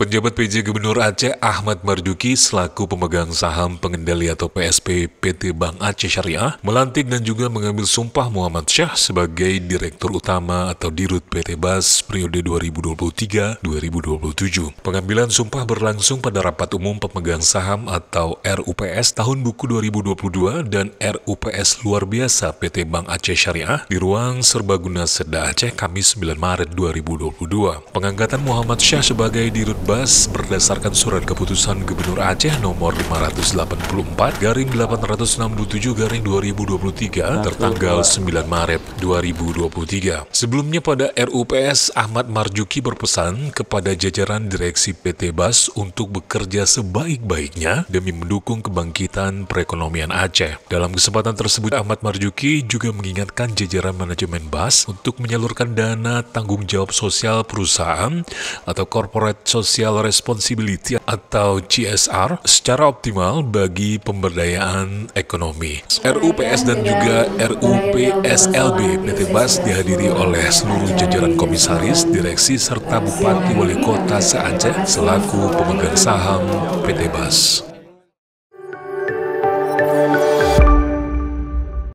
Penjabat PJ Gubernur Aceh Ahmad Marduki selaku pemegang saham pengendali atau PSP PT Bank Aceh Syariah melantik dan juga mengambil sumpah Muhammad Syah sebagai Direktur Utama atau Dirut PT BAS periode 2023-2027. Pengambilan sumpah berlangsung pada rapat umum pemegang saham atau RUPS tahun buku 2022 dan RUPS luar biasa PT Bank Aceh Syariah di ruang Serbaguna Seda Aceh Kamis 9 Maret 2022. Pengangkatan Muhammad Syah sebagai Dirut bebas berdasarkan surat keputusan Gubernur Aceh nomor 584 garing 867 garing 2023 tertanggal 9 Maret 2023. Sebelumnya pada RUPS Ahmad Marjuki berpesan kepada jajaran direksi PT Bas untuk bekerja sebaik-baiknya demi mendukung kebangkitan perekonomian Aceh. Dalam kesempatan tersebut Ahmad Marjuki juga mengingatkan jajaran manajemen Bas untuk menyalurkan dana tanggung jawab sosial perusahaan atau corporate social Social Responsibility atau CSR secara optimal bagi pemberdayaan ekonomi. RUPS dan juga RUPSLB PT Bas dihadiri oleh seluruh jajaran komisaris, direksi, serta bupati wali kota se-Aceh selaku pemegang saham PT BAS.